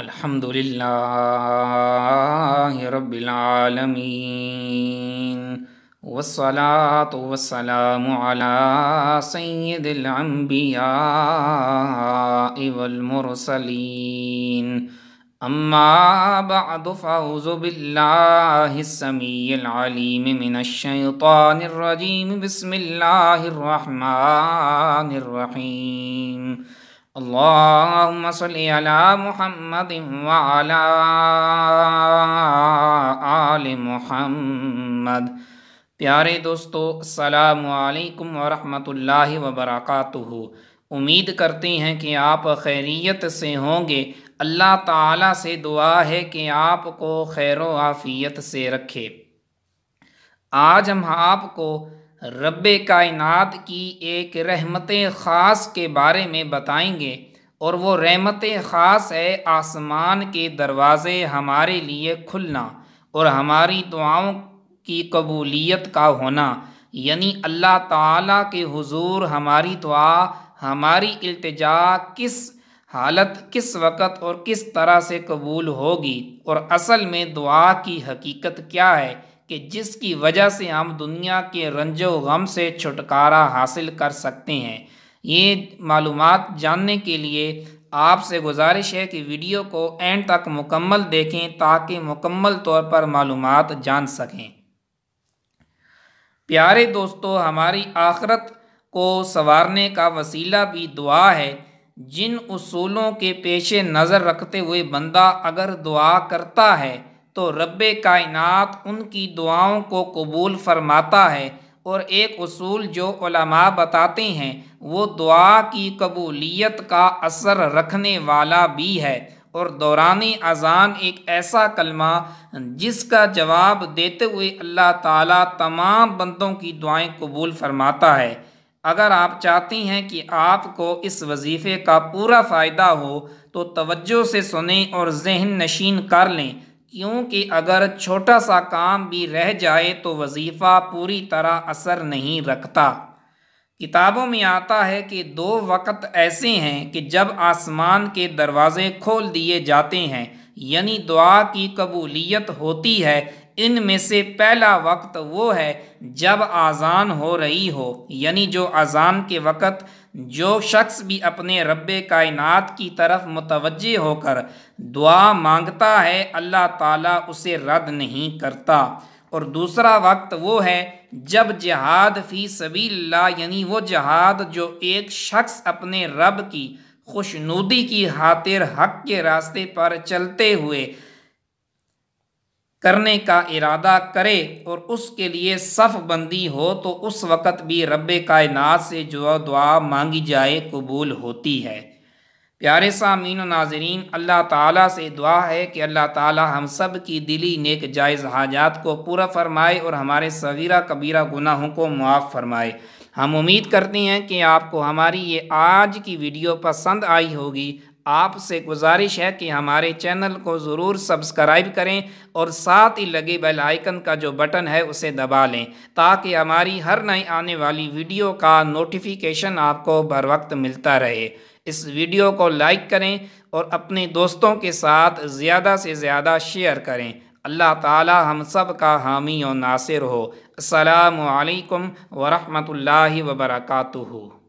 الحمد لله رب العالمين والصلاة والسلام على سيد الأنبياء والمرسلين أما بعد فأعوذ بالله السميع العليم من الشيطان الرجيم بسم الله الرحمن الرحيم اللهم صل على محمد وعلى آل محمد प्यारे दोस्तों अलैक्म वरहमतुल्लाहि वबरकातुहु उम्मीद करते हैं कि आप खैरियत से होंगे अल्लाह ताला से दुआ है कि आपको खैर आफ़ियत से रखे आज हम आपको रब कायनात की एक रहमत ख़ास के बारे में बताएंगे और वो रहमत ख़ास है आसमान के दरवाज़े हमारे लिए खुलना और हमारी दुआओं की कबूलियत का होना यानी अल्लाह ताला के हुजूर हमारी दुआ हमारी अल्तजा किस हालत किस वक़्त और किस तरह से कबूल होगी और असल में दुआ की हकीकत क्या है कि जिसकी वजह से हम दुनिया के रंजो गम से छुटकारा हासिल कर सकते हैं ये मालूम जानने के लिए आपसे गुजारिश है कि वीडियो को एंड तक मुकम्मल देखें ताकि मुकम्मल तौर पर मालूम जान सकें प्यारे दोस्तों हमारी आखरत को संवारने का वसीला भी दुआ है जिन उसूलों के पेशे नज़र रखते हुए बंदा अगर दुआ करता है तो रब कायन उनकी दुआओं को कबूल फरमाता है और एक असूल जो बताते हैं वो दुआ की कबूलियत का असर रखने वाला भी है और दौरान अजान एक ऐसा कलमा जिसका जवाब देते हुए अल्लाह ताला तमाम बंदों की दुआएं कबूल फरमाता है अगर आप चाहती हैं कि आपको इस वजीफ़े का पूरा फ़ायदा हो तो तवज्जो से सुने और जहन नशीन कर लें क्योंकि अगर छोटा सा काम भी रह जाए तो वजीफ़ा पूरी तरह असर नहीं रखता किताबों में आता है कि दो वक्त ऐसे हैं कि जब आसमान के दरवाज़े खोल दिए जाते हैं यानी दुआ की कबूलियत होती है इन में से पहला वक्त वो है जब आज़ान हो रही हो यानी जो अजान के वक़्त जो शख्स भी अपने रब कायनात की तरफ मुतवजह होकर दुआ मांगता है अल्लाह ताला उसे रद्द नहीं करता और दूसरा वक्त वो है जब जहाद फ़ी सभी यानी वो जहाद जो एक शख्स अपने रब की खुशनुदी की खातिर हक के रास्ते पर चलते हुए करने का इरादा करे और उसके लिए सफ़ बंदी हो तो उस वक़्त भी रब कायनात से जो दुआ मांगी जाए कबूल होती है प्यारे सामीन नाजरीन अल्लाह ताला से दुआ है कि अल्लाह ताला हम सब की दिली नेक जायज़ हाजात को पूरा फरमाए और हमारे सवीरा कबीरा गुनाहों को मुआफ़ फरमाए हम उम्मीद करते हैं कि आपको हमारी ये आज की वीडियो पसंद आई होगी आपसे गुजारिश है कि हमारे चैनल को ज़रूर सब्सक्राइब करें और साथ ही लगे बेल आइकन का जो बटन है उसे दबा लें ताकि हमारी हर नई आने वाली वीडियो का नोटिफिकेशन आपको बर वक्त मिलता रहे इस वीडियो को लाइक करें और अपने दोस्तों के साथ ज़्यादा से ज़्यादा शेयर करें अल्लाह ताला हम सब का हामी और नासिर हो असलकम वरहमल वबरकू